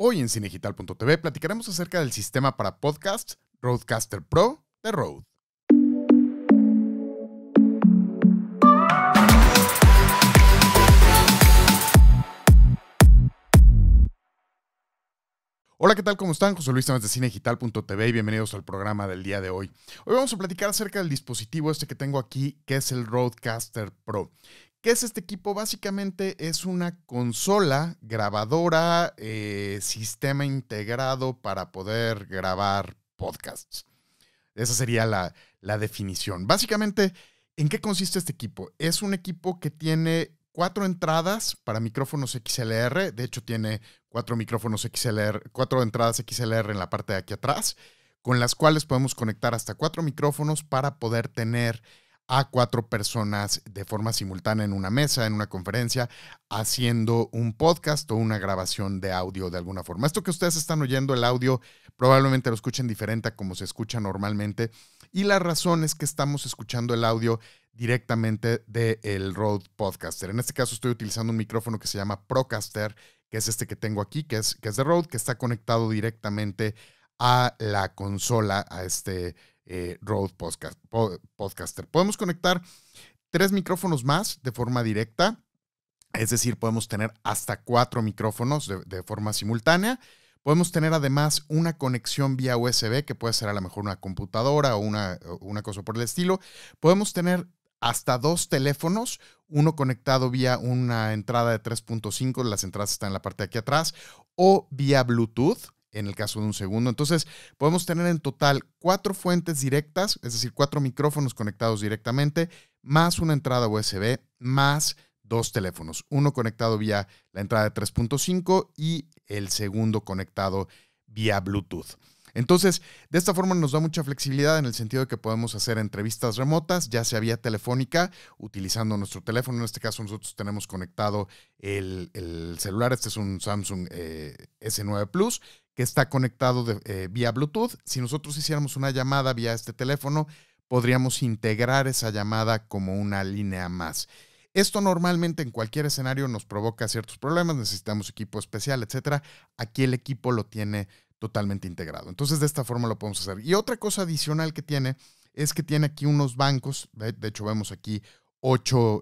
Hoy en cinegital.tv platicaremos acerca del sistema para podcasts Roadcaster Pro de Rode. Hola, ¿qué tal? ¿Cómo están? José Luis Tamás de Cinegital.tv y bienvenidos al programa del día de hoy. Hoy vamos a platicar acerca del dispositivo este que tengo aquí, que es el Roadcaster Pro. ¿Qué es este equipo? Básicamente es una consola grabadora, eh, sistema integrado para poder grabar podcasts. Esa sería la, la definición. Básicamente, ¿en qué consiste este equipo? Es un equipo que tiene cuatro entradas para micrófonos XLR. De hecho, tiene cuatro micrófonos XLR, cuatro entradas XLR en la parte de aquí atrás, con las cuales podemos conectar hasta cuatro micrófonos para poder tener a cuatro personas de forma simultánea en una mesa, en una conferencia, haciendo un podcast o una grabación de audio de alguna forma. Esto que ustedes están oyendo, el audio, probablemente lo escuchen diferente a como se escucha normalmente. Y la razón es que estamos escuchando el audio directamente del Rode Road Podcaster. En este caso estoy utilizando un micrófono que se llama Procaster, que es este que tengo aquí, que es, que es de Road, que está conectado directamente a la consola, a este eh, Road Podcast, Podcaster. Podemos conectar tres micrófonos más de forma directa, es decir, podemos tener hasta cuatro micrófonos de, forma simultánea. Podemos tener además una conexión vía USB, que puede ser a lo mejor una computadora o una, una cosa por el estilo. Podemos tener hasta dos teléfonos, uno conectado vía una entrada de 3.5, las entradas están en la parte de aquí atrás, o vía Bluetooth en el caso de un segundo. Entonces, podemos tener en total cuatro fuentes directas, es decir, cuatro micrófonos conectados directamente, más una entrada USB, más dos teléfonos, uno conectado vía la entrada de 3.5 y el segundo conectado vía Bluetooth. Entonces, de esta forma nos da mucha flexibilidad en el sentido de que podemos hacer entrevistas remotas, ya sea vía telefónica, utilizando nuestro teléfono. En este caso, nosotros tenemos conectado el, celular. Este es un Samsung eh, S9 Plus, que está conectado de, eh, vía Bluetooth. Si nosotros hiciéramos una llamada vía este teléfono, podríamos integrar esa llamada como una línea más. Esto normalmente en cualquier escenario nos provoca ciertos problemas, necesitamos equipo especial, etc. Aquí el equipo lo tiene totalmente integrado. Entonces de esta forma lo podemos hacer. Y otra cosa adicional que tiene es que tiene aquí unos bancos, de hecho vemos aquí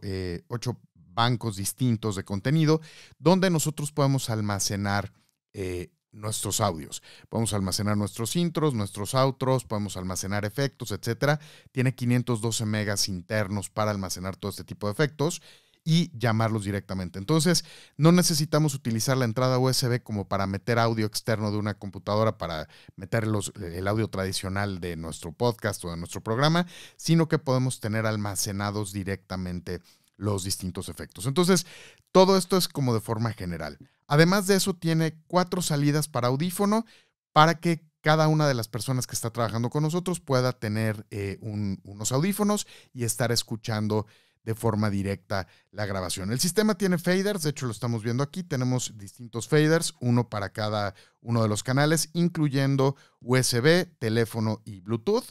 eh, ocho, bancos distintos de contenido, donde nosotros podemos almacenar eh, nuestros audios. Podemos almacenar nuestros intros, nuestros outros, podemos almacenar efectos, etcétera. Tiene 512 megas internos para almacenar todo este tipo de efectos y llamarlos directamente. Entonces, no necesitamos utilizar la entrada USB como para meter audio externo de una computadora para meter el audio tradicional de nuestro podcast o de nuestro programa, sino que podemos tener almacenados directamente los distintos efectos. Entonces, todo esto es como de forma general. Además de eso, tiene cuatro salidas para audífono para que cada una de las personas que está trabajando con nosotros pueda tener eh, unos audífonos y estar escuchando de forma directa la grabación. El sistema tiene faders, de hecho lo estamos viendo aquí, tenemos distintos faders, uno para cada uno de los canales, incluyendo USB, teléfono y Bluetooth.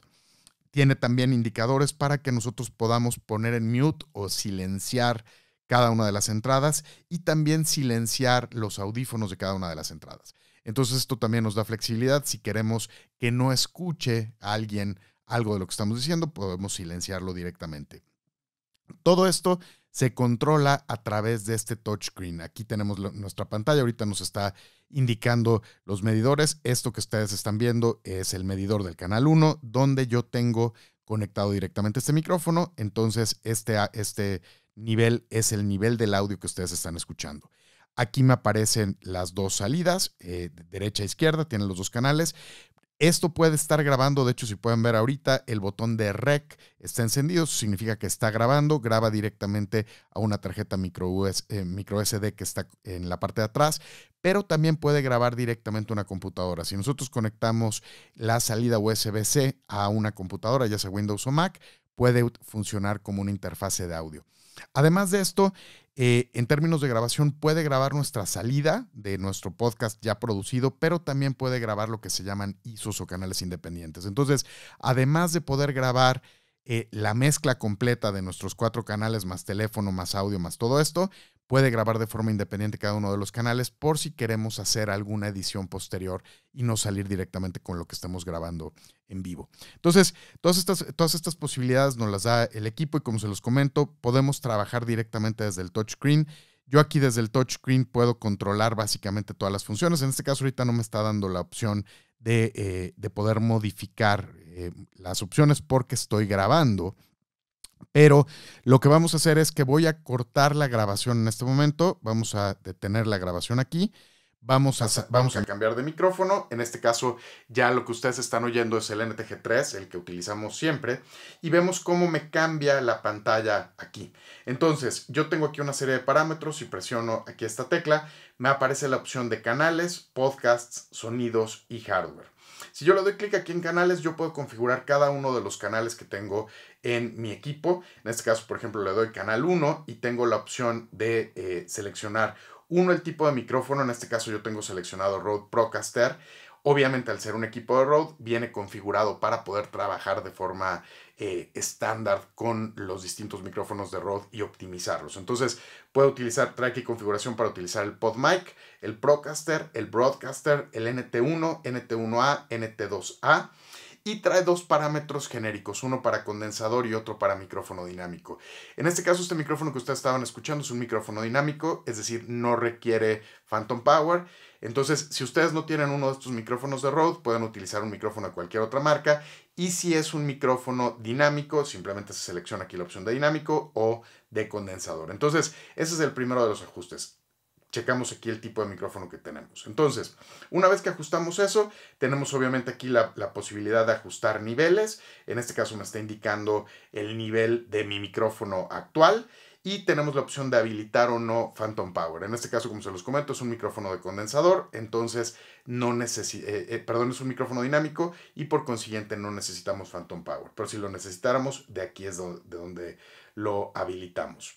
Tiene también indicadores para que nosotros podamos poner en mute o silenciar cada una de las entradas y también silenciar los audífonos de cada una de las entradas. Entonces esto también nos da flexibilidad. Si queremos que no escuche alguien algo de lo que estamos diciendo, podemos silenciarlo directamente. Todo esto se controla a través de este touchscreen. Aquí tenemos nuestra pantalla, ahorita nos está indicando los medidores. Esto que ustedes están viendo es el medidor del canal 1, donde yo tengo conectado directamente este micrófono. Entonces, este, este nivel es el nivel del audio que ustedes están escuchando. Aquí me aparecen las dos salidas, eh, derecha e izquierda, tienen los dos canales, esto puede estar grabando, de hecho si pueden ver ahorita, el botón de REC está encendido, eso significa que está grabando, graba directamente a una tarjeta micro, SD eh, que está en la parte de atrás, pero también puede grabar directamente a una computadora. Si nosotros conectamos la salida USB-C a una computadora, ya sea Windows o Mac, puede funcionar como una interfase de audio. Además de esto, eh, en términos de grabación, puede grabar nuestra salida de nuestro podcast ya producido, pero también puede grabar lo que se llaman ISOs o canales independientes. Entonces, además de poder grabar eh, la mezcla completa de nuestros cuatro canales, más teléfono, más audio, más todo esto, puede grabar de forma independiente cada uno de los canales por si queremos hacer alguna edición posterior y no salir directamente con lo que estamos grabando en vivo. Entonces, todas estas, todas estas posibilidades nos las da el equipo y como se los comento, podemos trabajar directamente desde el touchscreen. Yo aquí desde el touchscreen puedo controlar básicamente todas las funciones. En este caso ahorita no me está dando la opción de, eh, de poder modificar eh, las opciones porque estoy grabando. Pero lo que vamos a hacer es que voy a cortar la grabación en este momento. Vamos a detener la grabación aquí Vamos a, cambiar de micrófono. En este caso, ya lo que ustedes están oyendo es el NTG3, el que utilizamos siempre. Y vemos cómo me cambia la pantalla aquí. Entonces, yo tengo aquí una serie de parámetros. y presiono aquí esta tecla, me aparece la opción de canales, podcasts, sonidos y hardware. Si yo le doy clic aquí en canales, yo puedo configurar cada uno de los canales que tengo en mi equipo. En este caso, por ejemplo, le doy canal 1 y tengo la opción de eh, seleccionar uno, el tipo de micrófono, en este caso yo tengo seleccionado Rode Procaster. Obviamente al ser un equipo de Rode viene configurado para poder trabajar de forma eh, estándar con los distintos micrófonos de Rode y optimizarlos. Entonces puedo utilizar track y configuración para utilizar el PodMic, el Procaster, el Broadcaster, el NT1, NT1A, NT2A y trae dos parámetros genéricos, uno para condensador y otro para micrófono dinámico. En este caso, este micrófono que ustedes estaban escuchando es un micrófono dinámico, es decir, no requiere phantom power. Entonces, si ustedes no tienen uno de estos micrófonos de Rode, pueden utilizar un micrófono de cualquier otra marca. Y si es un micrófono dinámico, simplemente se selecciona aquí la opción de dinámico o de condensador. Entonces, ese es el primero de los ajustes checamos aquí el tipo de micrófono que tenemos. Entonces, una vez que ajustamos eso, tenemos obviamente aquí la, posibilidad de ajustar niveles. En este caso me está indicando el nivel de mi micrófono actual. Y tenemos la opción de habilitar o no Phantom Power. En este caso, como se los comento, es un micrófono de condensador, entonces no necesi eh, eh, perdón, es un micrófono dinámico y por consiguiente no necesitamos Phantom Power. Pero si lo necesitáramos, de aquí es de donde lo habilitamos.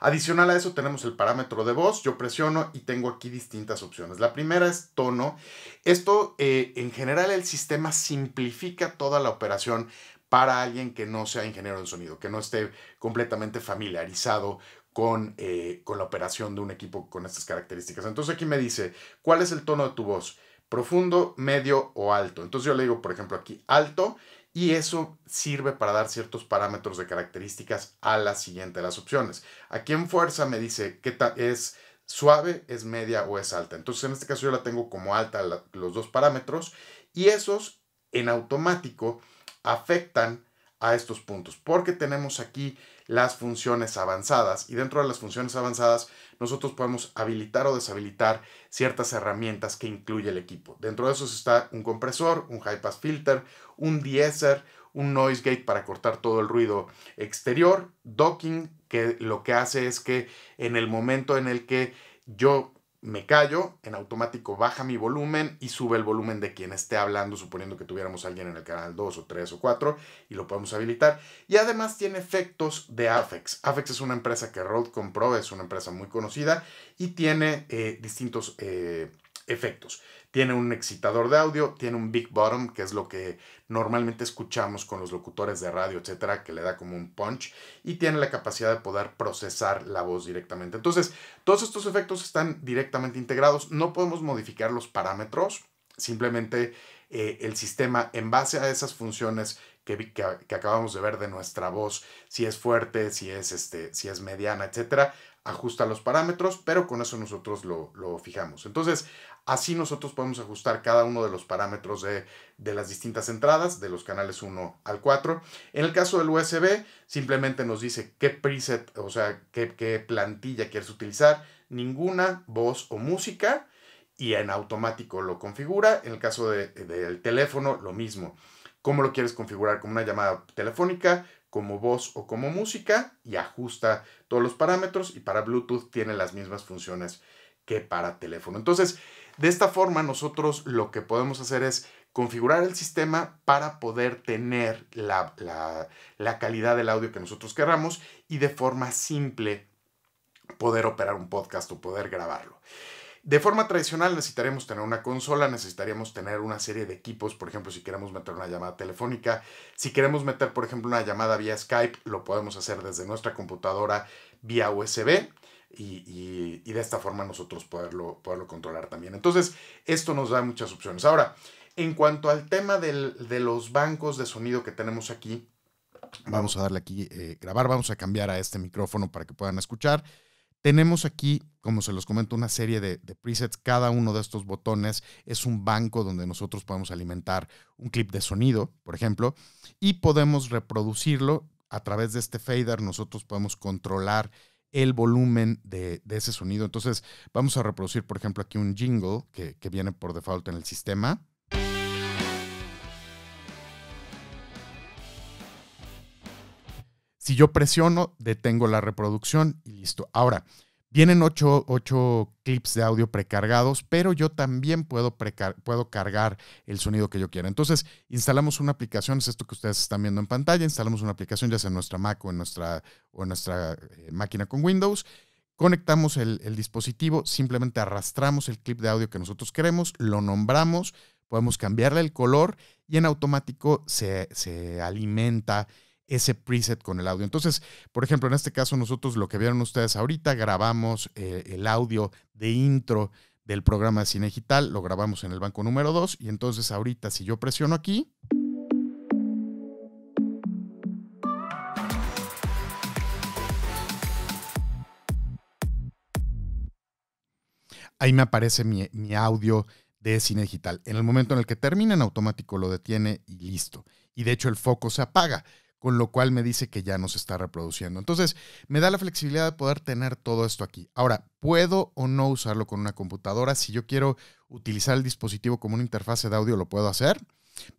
Adicional a eso tenemos el parámetro de voz, yo presiono y tengo aquí distintas opciones. La primera es tono. Esto eh, en general el sistema simplifica toda la operación para alguien que no sea ingeniero de sonido, que no esté completamente familiarizado con, eh, con la operación de un equipo con estas características. Entonces aquí me dice, ¿cuál es el tono de tu voz? Profundo, medio o alto. Entonces yo le digo, por ejemplo, aquí alto y eso sirve para dar ciertos parámetros de características a la siguiente de las opciones. Aquí en fuerza me dice qué es suave, es media o es alta. Entonces en este caso yo la tengo como alta los dos parámetros y esos en automático afectan a estos puntos porque tenemos aquí las funciones avanzadas y dentro de las funciones avanzadas nosotros podemos habilitar o deshabilitar ciertas herramientas que incluye el equipo. Dentro de esos está un compresor, un high pass filter, un deesser, un noise gate para cortar todo el ruido exterior, docking, que lo que hace es que en el momento en el que yo me callo, en automático baja mi volumen y sube el volumen de quien esté hablando, suponiendo que tuviéramos alguien en el canal 2 o 3 o 4 y lo podemos habilitar. Y además tiene efectos de Afex. Afex es una empresa que Rode compró, es una empresa muy conocida y tiene eh, distintos... Eh, efectos. Tiene un excitador de audio, tiene un big bottom, que es lo que normalmente escuchamos con los locutores de radio, etcétera, que le da como un punch, y tiene la capacidad de poder procesar la voz directamente. Entonces, todos estos efectos están directamente integrados, no podemos modificar los parámetros, simplemente eh, el sistema, en base a esas funciones que, acabamos de ver de nuestra voz, si es fuerte, si es, este, si es mediana, etcétera, ajusta los parámetros, pero con eso nosotros lo, lo fijamos. Entonces, así nosotros podemos ajustar cada uno de los parámetros de, las distintas entradas, de los canales 1 al 4. En el caso del USB, simplemente nos dice qué preset, o sea, qué, plantilla quieres utilizar, ninguna, voz o música, y en automático lo configura. En el caso del teléfono, lo mismo cómo lo quieres configurar, como una llamada telefónica, como voz o como música, y ajusta todos los parámetros y para Bluetooth tiene las mismas funciones que para teléfono. Entonces, de esta forma nosotros lo que podemos hacer es configurar el sistema para poder tener la, calidad del audio que nosotros queramos y de forma simple poder operar un podcast o poder grabarlo. De forma tradicional necesitaríamos tener una consola, necesitaríamos tener una serie de equipos, por ejemplo, si queremos meter una llamada telefónica, si queremos meter, por ejemplo, una llamada vía Skype, lo podemos hacer desde nuestra computadora vía USB. Y, de esta forma nosotros poderlo, poderlo controlar también. Entonces, esto nos da muchas opciones. Ahora, en cuanto al tema de los bancos de sonido que tenemos aquí, vamos a darle aquí eh, grabar, vamos a cambiar a este micrófono para que puedan escuchar. Tenemos aquí, como se los comento, una serie de, presets. Cada uno de estos botones es un banco donde nosotros podemos alimentar un clip de sonido, por ejemplo, y podemos reproducirlo a través de este fader. Nosotros podemos controlar el volumen de, ese sonido. Entonces, vamos a reproducir, por ejemplo, aquí un jingle que viene por default en el sistema. Si yo presiono, detengo la reproducción y listo. Ahora, vienen ocho clips de audio precargados, pero yo también puedo, puedo cargar el sonido que yo quiera. Entonces, instalamos una aplicación, es esto que ustedes están viendo en pantalla, instalamos una aplicación ya sea en nuestra Mac o en nuestra, o nuestra eh, máquina con Windows. Conectamos el, el dispositivo, simplemente arrastramos el clip de audio que nosotros queremos, lo nombramos, podemos cambiarle el color y en automático se, se alimenta ese preset con el audio. Entonces, por ejemplo, en este caso nosotros lo que vieron ustedes ahorita, grabamos eh, el audio de intro del programa de cine digital, lo grabamos en el banco número 2 y entonces ahorita si yo presiono aquí... Ahí me aparece mi, mi audio de cine digital. En el momento en el que termina, en automático lo detiene y listo. Y de hecho el foco se apaga con lo cual me dice que ya no se está reproduciendo. Entonces, me da la flexibilidad de poder tener todo esto aquí. Ahora, ¿puedo o no usarlo con una computadora? Si yo quiero utilizar el dispositivo como una interfase de audio, lo puedo hacer.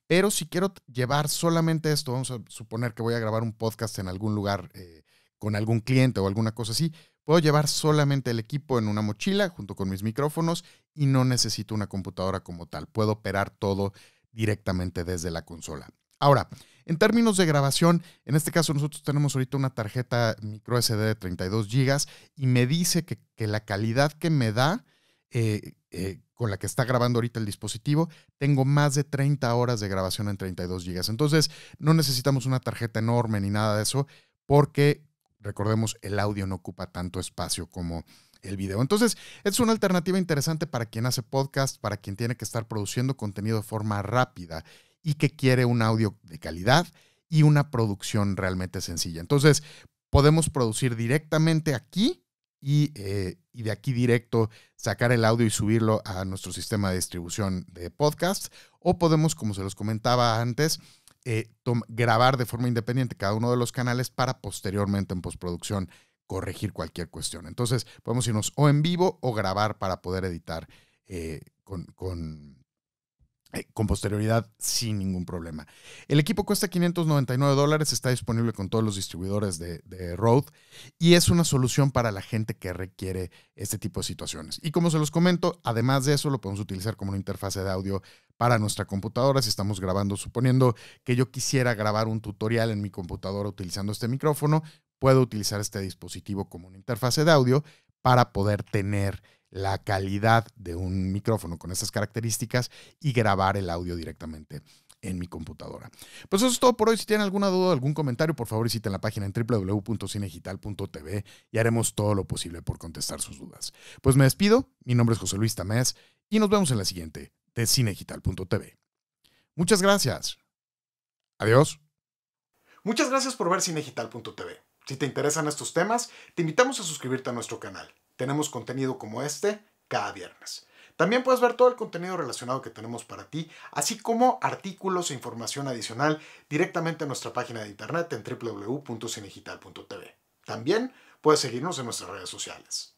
Pero si quiero llevar solamente esto, vamos a suponer que voy a grabar un podcast en algún lugar eh, con algún cliente o alguna cosa así, puedo llevar solamente el equipo en una mochila junto con mis micrófonos y no necesito una computadora como tal. Puedo operar todo directamente desde la consola. Ahora, en términos de grabación, en este caso nosotros tenemos ahorita una tarjeta micro SD de 32 GB y me dice que, la calidad que me da eh, eh, con la que está grabando ahorita el dispositivo, tengo más de 30 horas de grabación en 32 GB. Entonces, no necesitamos una tarjeta enorme ni nada de eso porque, recordemos, el audio no ocupa tanto espacio como el video. Entonces, es una alternativa interesante para quien hace podcast, para quien tiene que estar produciendo contenido de forma rápida y que quiere un audio de calidad y una producción realmente sencilla. Entonces, podemos producir directamente aquí eh, y, de aquí directo sacar el audio y subirlo a nuestro sistema de distribución de podcasts. O podemos, como se los comentaba antes, eh, grabar de forma independiente cada uno de los canales para posteriormente en postproducción corregir cualquier cuestión. Entonces, podemos irnos o en vivo o grabar para poder editar eh, con, con, eh, con posterioridad sin ningún problema. El equipo cuesta 599 dólares, está disponible con todos los distribuidores de, Rode Road y es una solución para la gente que requiere este tipo de situaciones. Y como se los comento, además de eso lo podemos utilizar como una interfase de audio para nuestra computadora si estamos grabando, suponiendo que yo quisiera grabar un tutorial en mi computadora utilizando este micrófono, puedo utilizar este dispositivo como una interfase de audio para poder tener la calidad de un micrófono con estas características y grabar el audio directamente en mi computadora. Pues eso es todo por hoy. Si tienen alguna duda o algún comentario, por favor visiten la página en www.cinegital.tv y haremos todo lo posible por contestar sus dudas. Pues me despido, mi nombre es José Luis Tamés y nos vemos en la siguiente de cinegital.tv. Muchas gracias. Adiós. Muchas gracias por ver cinegital.tv. Si te interesan estos temas, te invitamos a suscribirte a nuestro canal. Tenemos contenido como este cada viernes. También puedes ver todo el contenido relacionado que tenemos para ti, así como artículos e información adicional directamente en nuestra página de internet en www.cinegital.tv. También puedes seguirnos en nuestras redes sociales.